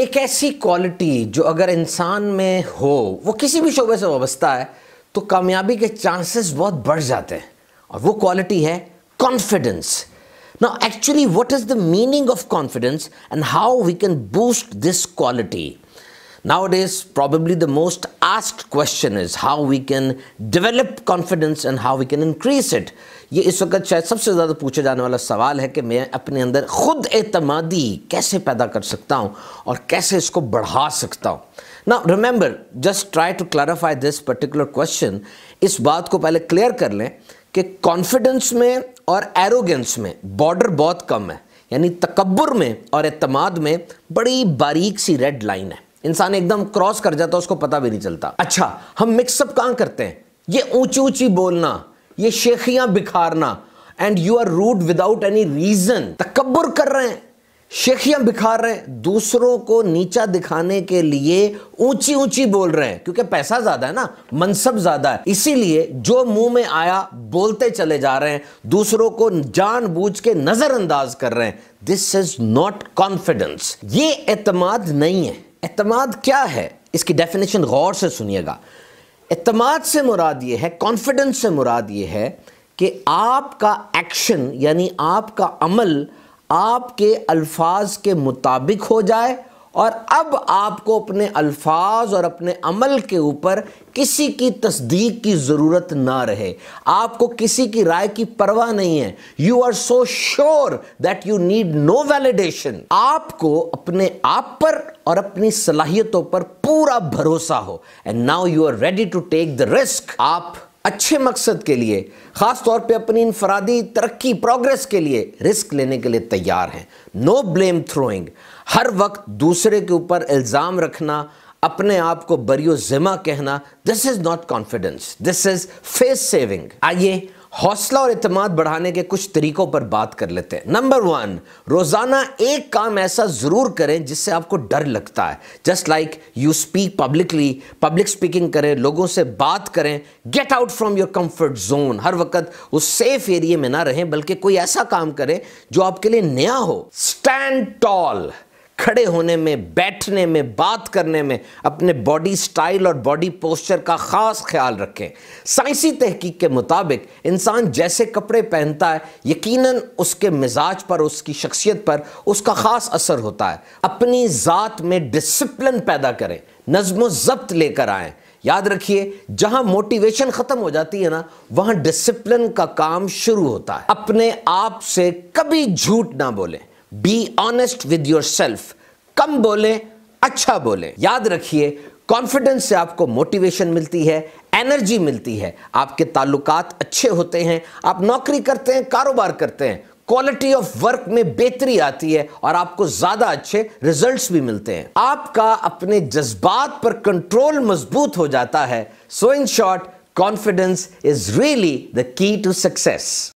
एक ऐसी क्वालिटी जो अगर इंसान में हो वो किसी भी शोबे से वाबस्ता है तो कामयाबी के चांसेस बहुत बढ़ जाते हैं और वो क्वालिटी है कॉन्फिडेंस ना actually what is the meaning of confidence and how we can boost this quality Nowadays, probably the most asked question is how we can develop confidence and how we can increase it. ये इस वक्त शायद सबसे ज़्यादा पूछा जाने वाला सवाल है कि मैं अपने अंदर ख़ुद एतमादी कैसे पैदा कर सकता हूँ और कैसे इसको बढ़ा सकता हूँ ना remember just try to clarify this particular question इस बात को पहले क्लियर कर लें कि कॉन्फिडेंस में और एरोगेंस में बॉर्डर बहुत कम है यानी तकबर में और अतमाद में बड़ी बारीक सी रेड लाइन है इंसान एकदम क्रॉस कर जाता उसको पता भी नहीं चलता अच्छा हम मिक्सअप कहां करते हैं ये ऊंची ऊंची बोलना ये शेखियां बिखारना and you are rude without any reason तकबर कर रहे हैं शेखियां बिखार रहे हैं दूसरों को नीचा दिखाने के लिए ऊंची ऊंची बोल रहे हैं क्योंकि पैसा ज्यादा है ना मनसब ज्यादा है इसीलिए जो मुंह में आया बोलते चले जा रहे हैं दूसरों को जानबूझ के नजरअंदाज कर रहे हैं दिस इज नॉट कॉन्फिडेंस ये एतमाद नहीं है एतमाद क्या है इसकी डेफिनेशन गौर से सुनिएगा अतमाद से मुराद ये है कॉन्फिडेंस से मुराद ये है कि आपका एक्शन यानी आपका अमल आपके अल्फाज के मुताबिक हो जाए और अब आपको अपने अल्फाज और अपने अमल के ऊपर किसी की तस्दीक की ज़रूरत ना रहे आपको किसी की राय की परवाह नहीं है you are so sure that you need no validation आपको अपने आप पर और अपनी सलाहियतों पर पूरा भरोसा हो and now you are ready to take the risk आप अच्छे मकसद के लिए ख़ास तौर पे अपनी इनफरादी तरक्की प्रोग्रेस के लिए रिस्क लेने के लिए तैयार हैं नो ब्लेम थ्रोइंग हर वक्त दूसरे के ऊपर इल्ज़ाम रखना अपने आप को बरियो ज़िमा कहना this is not confidence this is face saving आइए हौसला और अतमाद बढ़ाने के कुछ तरीकों पर बात कर लेते हैं नंबर वन रोज़ाना एक काम ऐसा ज़रूर करें जिससे आपको डर लगता है just like you speak publicly public speaking करें लोगों से बात करें get out from your comfort zone हर वक्त उस सेफ एरिए में ना रहें बल्कि कोई ऐसा काम करें जो आपके लिए नया हो स्टैंड टॉल खड़े होने में बैठने में बात करने में अपने बॉडी स्टाइल और बॉडी पोस्चर का ख़ास ख्याल रखें साइंसी तहकीक के मुताबिक इंसान जैसे कपड़े पहनता है यकीनन उसके मिजाज पर उसकी शख्सियत पर उसका ख़ास असर होता है अपनी ज़ात में डिसिप्लिन पैदा करें नज्म ज़ब्त लेकर आएँ याद रखिए जहां मोटिवेशन खत्म हो जाती है ना वहां डिसिप्लिन का काम शुरू होता है अपने आप से कभी झूठ ना बोलें be honest with yourself कम बोले अच्छा बोले याद रखिए कॉन्फिडेंस से आपको मोटिवेशन मिलती है एनर्जी मिलती है आपके ताल्लुकात अच्छे होते हैं आप नौकरी करते हैं कारोबार करते हैं क्वालिटी ऑफ वर्क में बेहतरी आती है और आपको ज्यादा अच्छे रिजल्ट्स भी मिलते हैं आपका अपने जज्बात पर कंट्रोल मजबूत हो जाता है so in short confidence is really the key to success